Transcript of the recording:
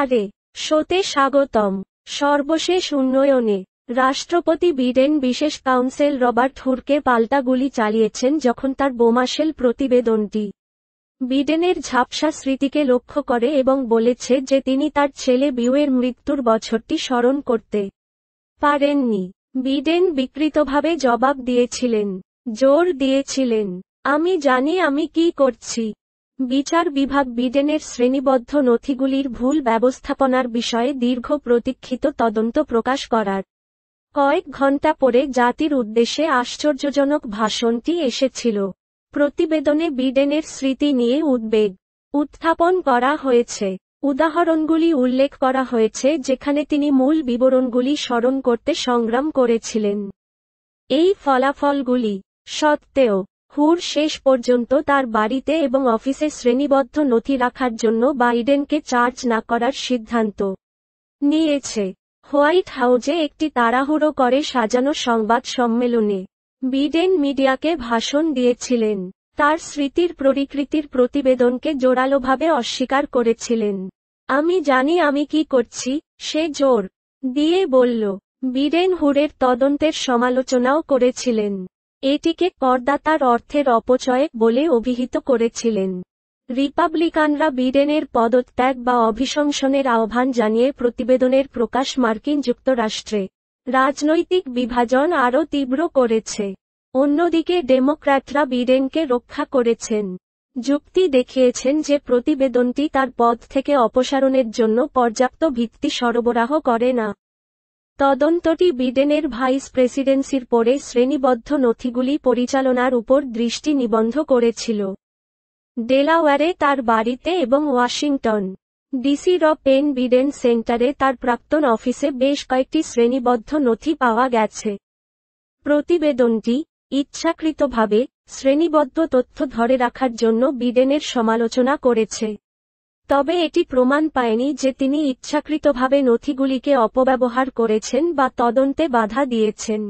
আরে শোতে স্বাগতম সর্বশেষ উন্নয়নে রাষ্ট্রপতি বিডেন বিশেষ কাউন্সেল রবার্ট হুরকে পাল্টা গুলি চালিয়েছেন যখন তার বোমাশেল প্রতিবেদনটি বিডেনের ঝাপসা স্মৃতিকে লক্ষ্য করে এবং বলেছে যে তিনি তার ছেলে বিউয়ের মৃত্যুর বছরটি স্মরণ করতে পারেননি বিডেন বিকৃতভাবে জবাব দিয়েছিলেন জোর দিয়েছিলেন আমি জানি আমি কি করছি বিচার বিভাগ বিডেনের শ্রেণীবদ্ধ নথিগুলির ভুল ব্যবস্থাপনার বিষয়ে দীর্ঘ প্রতীক্ষিত তদন্ত প্রকাশ করার কয়েক ঘণ্টা পরে জাতির উদ্দেশ্যে আশ্চর্যজনক ভাষণটি এসেছিল প্রতিবেদনে বিডেনের স্মৃতি নিয়ে উদ্বেগ উত্থাপন করা হয়েছে উদাহরণগুলি উল্লেখ করা হয়েছে যেখানে তিনি মূল বিবরণগুলি স্মরণ করতে সংগ্রাম করেছিলেন এই ফলাফলগুলি সত্ত্বেও হুর শেষ পর্যন্ত তার বাড়িতে এবং অফিসে শ্রেণীবদ্ধ নথি রাখার জন্য বাইডেনকে চার্জ না করার সিদ্ধান্ত নিয়েছে হোয়াইট হাউজে একটি তাড়াহুড়ো করে সাজানো সংবাদ সম্মেলনে বিডেন মিডিয়াকে ভাষণ দিয়েছিলেন তার স্মৃতির পরিকৃতির প্রতিবেদনকে জোরালোভাবে অস্বীকার করেছিলেন আমি জানি আমি কি করছি সে জোর দিয়ে বলল বিডেন হুরের তদন্তের সমালোচনাও করেছিলেন এটিকে করদাতার অর্থের অপচয় বলে অভিহিত করেছিলেন রিপাবলিকানরা বিডেনের পদত্যাগ বা অভিশংসনের আহ্বান জানিয়ে প্রতিবেদনের প্রকাশ মার্কিন যুক্তরাষ্ট্রে রাজনৈতিক বিভাজন আরও তীব্র করেছে অন্যদিকে ডেমোক্র্যাটরা বিডেনকে রক্ষা করেছেন যুক্তি দেখিয়েছেন যে প্রতিবেদনটি তার পদ থেকে অপসারণের জন্য পর্যাপ্ত ভিত্তি সরবরাহ করে না তদন্তটি বিডেনের ভাইস প্রেসিডেন্সির পরে শ্রেণীবদ্ধ নথিগুলি পরিচালনার উপর দৃষ্টি নিবন্ধ করেছিল ডেলাওয়ারে তার বাড়িতে এবং ওয়াশিংটন ডিসি র পেন বিডেন সেন্টারে তার প্রাক্তন অফিসে বেশ কয়েকটি শ্রেণীবদ্ধ নথি পাওয়া গেছে প্রতিবেদনটি ইচ্ছাকৃতভাবে শ্রেণীবদ্ধ তথ্য ধরে রাখার জন্য বিডেনের সমালোচনা করেছে তবে এটি প্রমাণ পায়নি যে তিনি ইচ্ছাকৃতভাবে নথিগুলিকে অপব্যবহার করেছেন বা তদন্তে বাধা দিয়েছেন